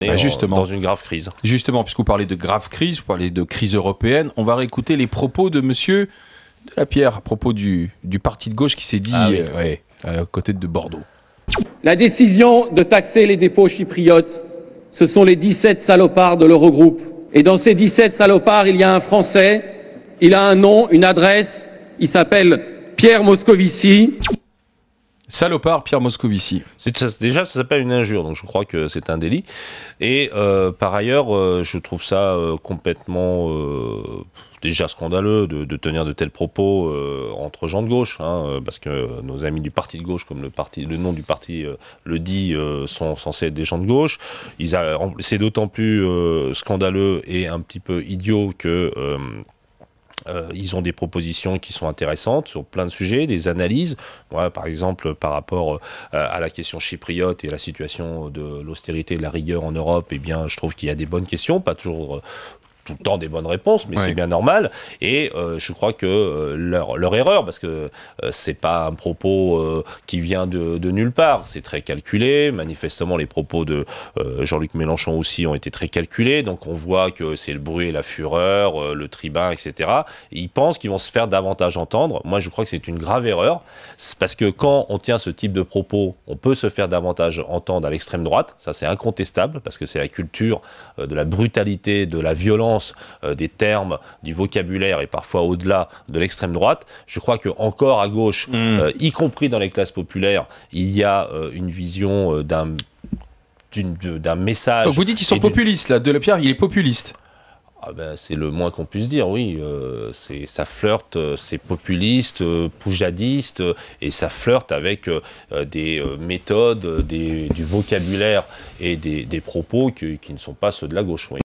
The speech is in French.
Bah, justement, dans une grave crise. Justement, puisque vous parlez de grave crise, vous parlez de crise européenne, on va réécouter les propos de monsieur Delapierre, la Pierre à propos du, du parti de gauche qui s'est dit ah euh, à côté de Bordeaux. La décision de taxer les dépôts chypriotes, ce sont les 17 salopards de l'Eurogroupe. Et dans ces 17 salopards, il y a un Français, il a un nom, une adresse, il s'appelle Pierre Moscovici. Salopard Pierre Moscovici. déjà, ça s'appelle une injure, donc je crois que c'est un délit. Et euh, par ailleurs, euh, je trouve ça euh, complètement déjà scandaleux de, tenir de tels propos entre gens de gauche, hein, parce que nos amis du parti de gauche, comme le, le nom du parti le dit, sont censés être des gens de gauche. C'est d'autant plus scandaleux et un petit peu idiot que euh, ils ont des propositions qui sont intéressantes sur plein de sujets, des analyses. Moi, par exemple, par rapport euh, à la question chypriote et la situation de l'austérité et de la rigueur en Europe, eh bien, je trouve qu'il y a des bonnes questions, pas toujours euh, tout le temps des bonnes réponses, mais c'est bien normal. Et euh, je crois que euh, leur, leur, erreur, parce que euh, c'est pas un propos qui vient de, de nulle part, c'est très calculé. Manifestement, les propos de Jean-Luc Mélenchon aussi ont été très calculés. Donc on voit que c'est le bruit et la fureur, le tribun, etc. Ils pensent qu'ils vont se faire davantage entendre. Moi, je crois que c'est une grave erreur, parce que quand on tient ce type de propos, on peut se faire davantage entendre à l'extrême droite. Ça, c'est incontestable, parce que c'est la culture de la brutalité, de la violence euh, des termes, du vocabulaire et parfois au-delà de l'extrême droite. Je crois que encore à gauche, mm. euh, y compris dans les classes populaires, il y a euh, une vision d'un d'un message. vous dites qu'ils sont populistes là, de Pierre. il est populiste. Ah ben, c'est le moins qu'on puisse dire, oui. c'est ça flirte, c'est populiste, poujadiste, et ça flirte avec des méthodes, du vocabulaire et des, propos qui ne sont pas ceux de la gauche. Oui.